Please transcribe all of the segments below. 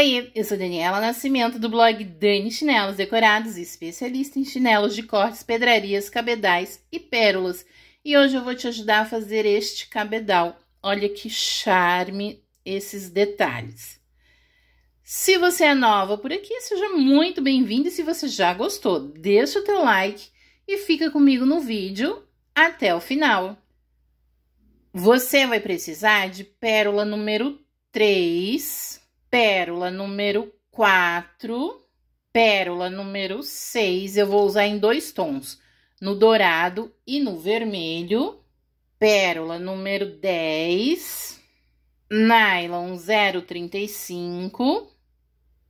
Oi, eu sou Daniela Nascimento do blog Dani Chinelos Decorados, especialista em chinelos de cortes, pedrarias, cabedais e pérolas. E hoje eu vou te ajudar a fazer este cabedal. Olha que charme esses detalhes. Se você é nova por aqui, seja muito bem-vindo e se você já gostou, deixa o teu like e fica comigo no vídeo até o final. Você vai precisar de pérola número 3 pérola número 4, pérola número 6, eu vou usar em dois tons, no dourado e no vermelho, pérola número 10, nylon 035,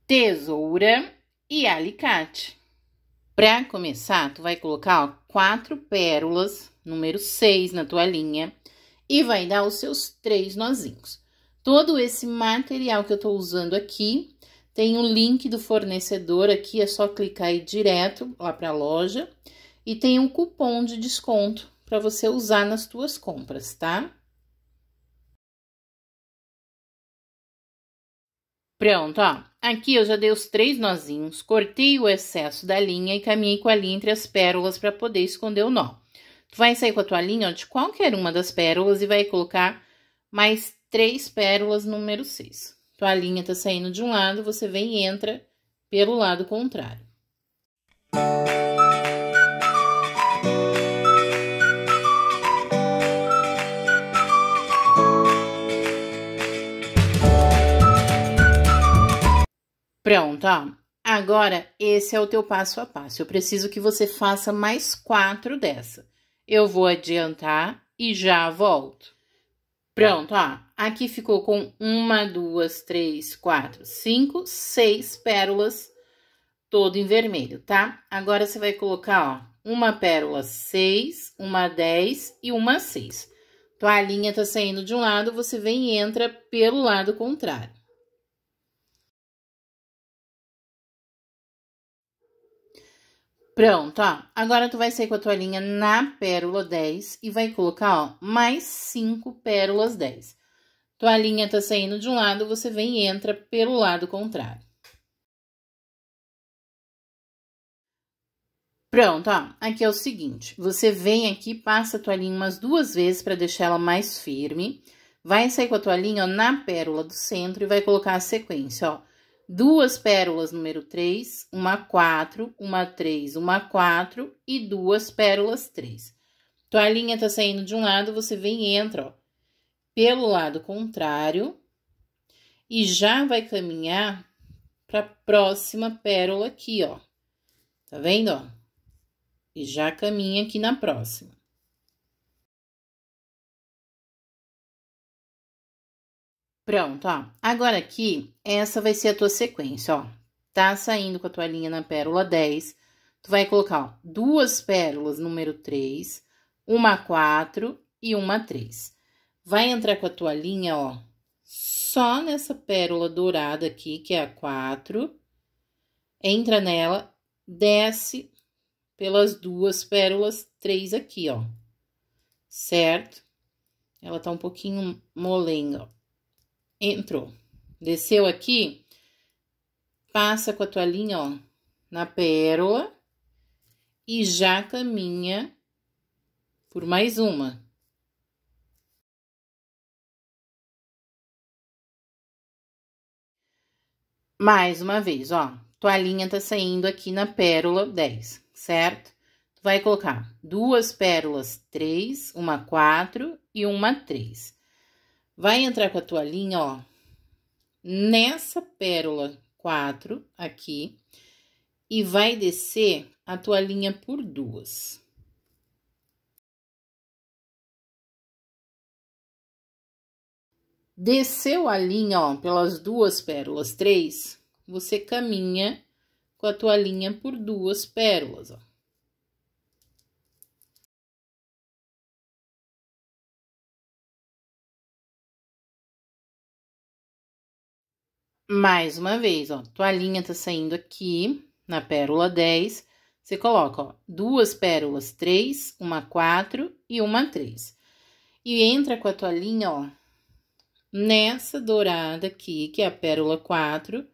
tesoura e alicate. Para começar, tu vai colocar ó, quatro pérolas, número 6, na tua linha, e vai dar os seus três nozinhos. Todo esse material que eu estou usando aqui, tem o um link do fornecedor aqui, é só clicar e direto lá para a loja. E tem um cupom de desconto para você usar nas tuas compras, tá? Pronto, ó. Aqui eu já dei os três nozinhos, cortei o excesso da linha e caminhei com a linha entre as pérolas para poder esconder o nó. Tu vai sair com a tua linha ó, de qualquer uma das pérolas e vai colocar mais três pérolas número 6. Então, a linha tá saindo de um lado, você vem e entra pelo lado contrário. Pronto, ó. Agora, esse é o teu passo a passo. Eu preciso que você faça mais quatro dessa. Eu vou adiantar e já volto. Pronto, ó. Aqui ficou com uma, duas, três, quatro, cinco, seis pérolas, todo em vermelho, tá? Agora, você vai colocar, ó, uma pérola seis, uma dez e uma seis. Então, linha tá saindo de um lado, você vem e entra pelo lado contrário. Pronto, ó. Agora, tu vai sair com a tua linha na pérola 10 e vai colocar, ó, mais cinco pérolas 10. Toalhinha tá saindo de um lado, você vem e entra pelo lado contrário. Pronto, ó, aqui é o seguinte, você vem aqui, passa a toalhinha umas duas vezes para deixar ela mais firme, vai sair com a toalhinha ó, na pérola do centro e vai colocar a sequência, ó, duas pérolas número 3, uma 4, uma 3, uma 4 e duas pérolas 3. Toalhinha tá saindo de um lado, você vem e entra, ó, pelo lado contrário e já vai caminhar para a próxima pérola aqui, ó. Tá vendo, ó? E já caminha aqui na próxima. Pronto, ó. Agora aqui, essa vai ser a tua sequência, ó. Tá saindo com a tua linha na pérola 10. Tu vai colocar, ó, duas pérolas número 3, uma 4 e uma 3. Vai entrar com a toalhinha, ó, só nessa pérola dourada aqui, que é a 4. Entra nela, desce pelas duas pérolas, três aqui, ó. Certo? Ela tá um pouquinho molenga, ó. Entrou. Desceu aqui, passa com a toalhinha, ó, na pérola e já caminha por mais uma. Mais uma vez, ó, tua linha tá saindo aqui na pérola 10, certo? Tu vai colocar duas pérolas 3, uma 4 e uma 3. Vai entrar com a tua linha, ó, nessa pérola 4 aqui e vai descer a tua linha por duas. Desceu a linha, ó, pelas duas pérolas, três, você caminha com a tua linha por duas pérolas, ó. Mais uma vez, ó, tua linha tá saindo aqui na pérola 10, você coloca, ó, duas pérolas, três, uma quatro e uma três. E entra com a tua linha, ó, nessa dourada aqui, que é a pérola 4,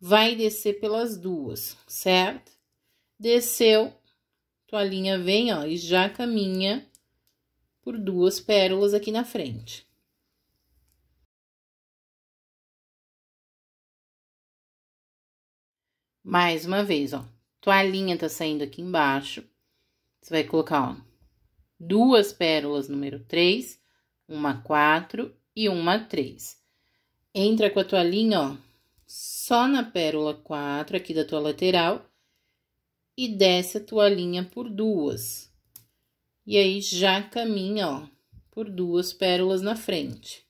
vai descer pelas duas, certo? Desceu, tua linha vem, ó, e já caminha por duas pérolas aqui na frente. Mais uma vez, ó. Tua linha tá saindo aqui embaixo. Você vai colocar, ó, duas pérolas número 3, uma 4 e uma três. Entra com a tua linha, ó, só na pérola 4 aqui da tua lateral e desce a tua linha por duas. E aí, já caminha, ó, por duas pérolas na frente.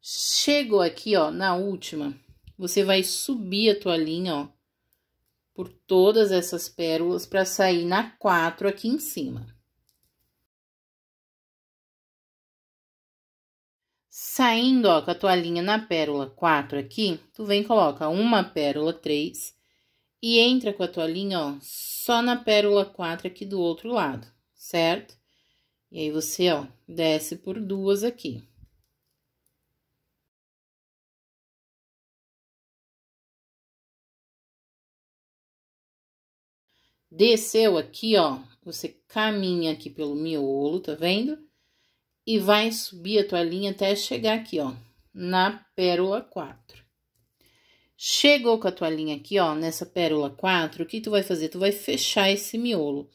Chegou aqui, ó, na última, você vai subir a tua linha, ó, por todas essas pérolas para sair na quatro aqui em cima. Saindo, ó, com a toalhinha na pérola 4 aqui, tu vem coloca uma pérola 3 e entra com a toalhinha, ó, só na pérola 4 aqui do outro lado, certo? E aí, você, ó, desce por duas aqui. Desceu aqui, ó, você caminha aqui pelo miolo, tá vendo? E vai subir a tua linha até chegar aqui, ó, na pérola 4. Chegou com a tua linha aqui, ó, nessa pérola 4, o que tu vai fazer? Tu vai fechar esse miolo.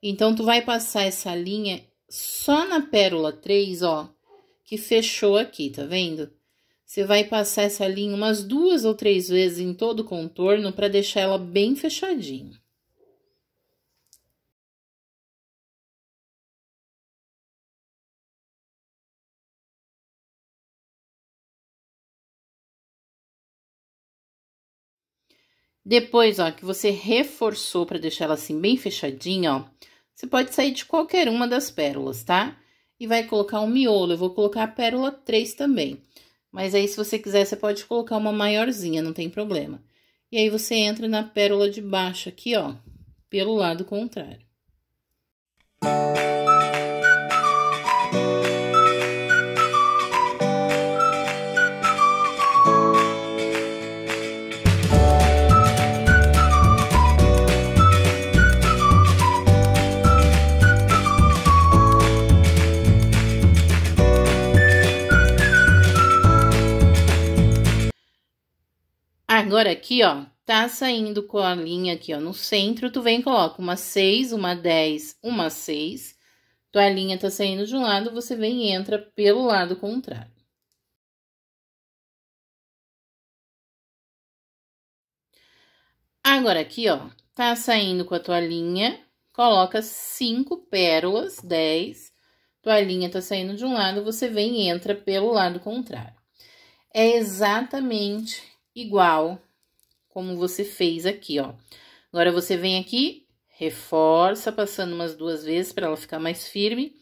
Então, tu vai passar essa linha só na pérola 3, ó, que fechou aqui, tá vendo? Você vai passar essa linha umas duas ou três vezes em todo o contorno para deixar ela bem fechadinha. Depois, ó, que você reforçou para deixar ela assim bem fechadinha, ó, você pode sair de qualquer uma das pérolas, tá? E vai colocar um miolo, eu vou colocar a pérola 3 também. Mas aí, se você quiser, você pode colocar uma maiorzinha, não tem problema. E aí, você entra na pérola de baixo aqui, ó, pelo lado contrário. Música Agora aqui, ó, tá saindo com a linha aqui, ó, no centro, tu vem e coloca uma 6, uma 10, uma 6. Tua linha tá saindo de um lado, você vem e entra pelo lado contrário. Agora aqui, ó, tá saindo com a tua linha, coloca 5 pérolas, 10. Tua linha tá saindo de um lado, você vem e entra pelo lado contrário. É exatamente igual como você fez aqui, ó. Agora, você vem aqui, reforça, passando umas duas vezes para ela ficar mais firme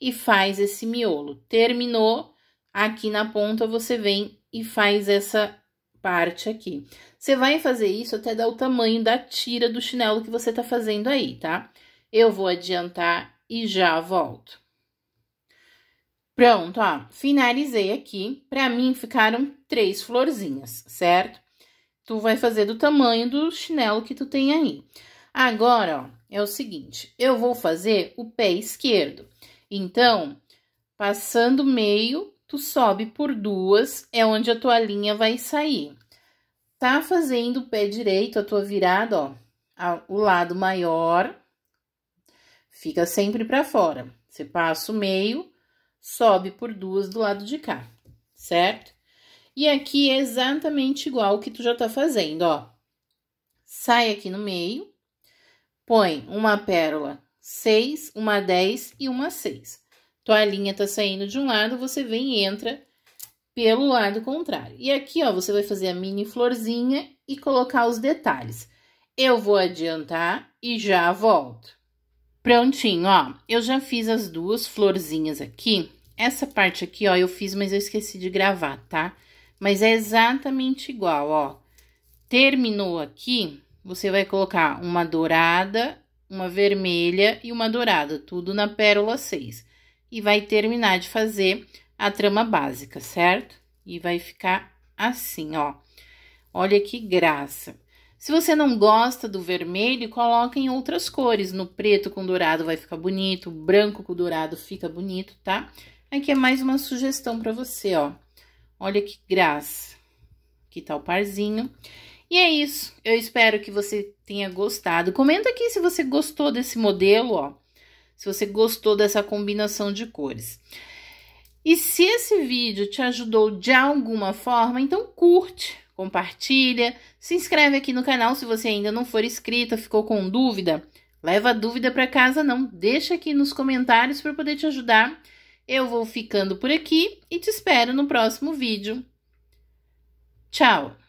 e faz esse miolo. Terminou, aqui na ponta você vem e faz essa parte aqui. Você vai fazer isso até dar o tamanho da tira do chinelo que você tá fazendo aí, tá? Eu vou adiantar e já volto. Pronto, ó, finalizei aqui. Pra mim, ficaram três florzinhas, certo? Tu vai fazer do tamanho do chinelo que tu tem aí. Agora, ó, é o seguinte, eu vou fazer o pé esquerdo. Então, passando meio, tu sobe por duas, é onde a tua linha vai sair. Tá fazendo o pé direito, a tua virada, ó, a, o lado maior fica sempre para fora. Você passa o meio, sobe por duas do lado de cá, certo? E aqui é exatamente igual o que tu já tá fazendo, ó. Sai aqui no meio, põe uma pérola 6, uma 10 e uma 6. Tua linha tá saindo de um lado, você vem e entra pelo lado contrário. E aqui, ó, você vai fazer a mini florzinha e colocar os detalhes. Eu vou adiantar e já volto. Prontinho, ó, eu já fiz as duas florzinhas aqui. Essa parte aqui, ó, eu fiz, mas eu esqueci de gravar, tá? Tá? Mas é exatamente igual, ó. Terminou aqui, você vai colocar uma dourada, uma vermelha e uma dourada, tudo na pérola 6. E vai terminar de fazer a trama básica, certo? E vai ficar assim, ó. Olha que graça. Se você não gosta do vermelho, coloca em outras cores. No preto com dourado vai ficar bonito, branco com dourado fica bonito, tá? Aqui é mais uma sugestão para você, ó. Olha que graça. Que tal o parzinho. E é isso. Eu espero que você tenha gostado. Comenta aqui se você gostou desse modelo, ó. Se você gostou dessa combinação de cores. E se esse vídeo te ajudou de alguma forma, então curte, compartilha, se inscreve aqui no canal se você ainda não for inscrita, ficou com dúvida, leva a dúvida para casa não, deixa aqui nos comentários para poder te ajudar eu vou ficando por aqui e te espero no próximo vídeo. Tchau!